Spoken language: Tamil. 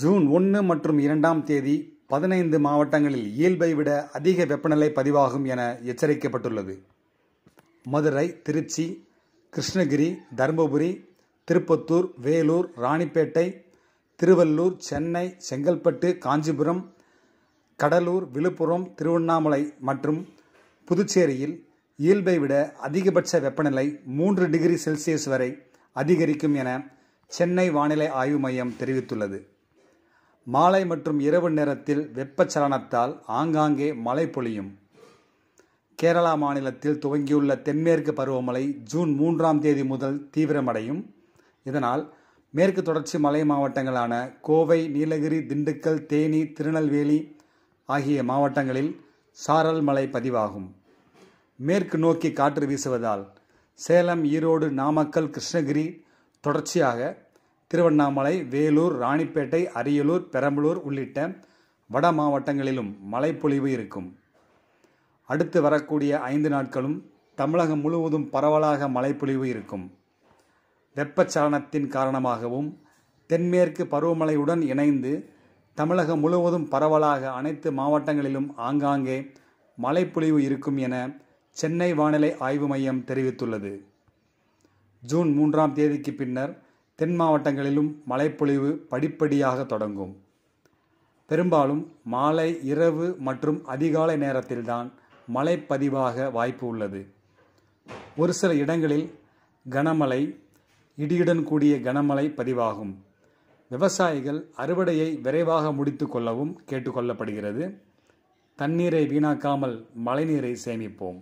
ஜூன் ஒன்று மற்றும் இரண்டாம் தேதி பதினைந்து மாவட்டங்களில் இயல்பை விட அதிக வெப்பநிலை பதிவாகும் என எச்சரிக்கப்பட்டுள்ளது மதுரை திருச்சி கிருஷ்ணகிரி தருமபுரி திருப்பத்தூர் வேலூர் ராணிப்பேட்டை திருவள்ளூர் சென்னை செங்கல்பட்டு காஞ்சிபுரம் கடலூர் விழுப்புரம் திருவண்ணாமலை மற்றும் புதுச்சேரியில் இயல்பை விட அதிகபட்ச வெப்பநிலை மூன்று டிகிரி செல்சியஸ் வரை அதிகரிக்கும் என சென்னை வானிலை ஆய்வு மையம் தெரிவித்துள்ளது மாலை மற்றும் இரவு நேரத்தில் வெப்பச்சலனத்தால் ஆங்காங்கே மழை பொழியும் கேரளா மாநிலத்தில் துவங்கியுள்ள தென்மேற்கு பருவமழை ஜூன் மூன்றாம் தேதி முதல் தீவிரமடையும் இதனால் மேற்கு தொடர்ச்சி மலை மாவட்டங்களான கோவை நீலகிரி திண்டுக்கல் தேனி திருநெல்வேலி ஆகிய மாவட்டங்களில் சாரல் மழை பதிவாகும் மேற்கு நோக்கி காற்று வீசுவதால் சேலம் ஈரோடு நாமக்கல் கிருஷ்ணகிரி தொடர்ச்சியாக திருவண்ணாமலை வேலூர் ராணிப்பேட்டை அரியலூர் பெரம்பலூர் உள்ளிட்ட வட மாவட்டங்களிலும் மழைப்பொழிவு இருக்கும் அடுத்து வரக்கூடிய ஐந்து நாட்களும் தமிழகம் முழுவதும் பரவலாக மழைப்பொழிவு இருக்கும் வெப்பச்சலனத்தின் காரணமாகவும் தென்மேற்கு பருவமழையுடன் இணைந்து தமிழகம் முழுவதும் பரவலாக அனைத்து மாவட்டங்களிலும் ஆங்காங்கே மழைப்பொழிவு இருக்கும் என சென்னை வானிலை ஆய்வு மையம் தெரிவித்துள்ளது ஜூன் மூன்றாம் தேதிக்கு பின்னர் தென் மாவட்டங்களிலும் மழைப்பொழிவு படிப்படியாக தொடங்கும் பெரும்பாலும் மாலை இரவு மற்றும் அதிகாலை நேரத்தில்தான் மழைப்பதிவாக வாய்ப்பு உள்ளது ஒரு சில இடங்களில் கனமழை இடியுடன் கூடிய கனமழை பதிவாகும் விவசாயிகள் அறுவடையை விரைவாக முடித்து கொள்ளவும் கேட்டுக்கொள்ளப்படுகிறது தண்ணீரை வீணாக்காமல் மழைநீரை சேமிப்போம்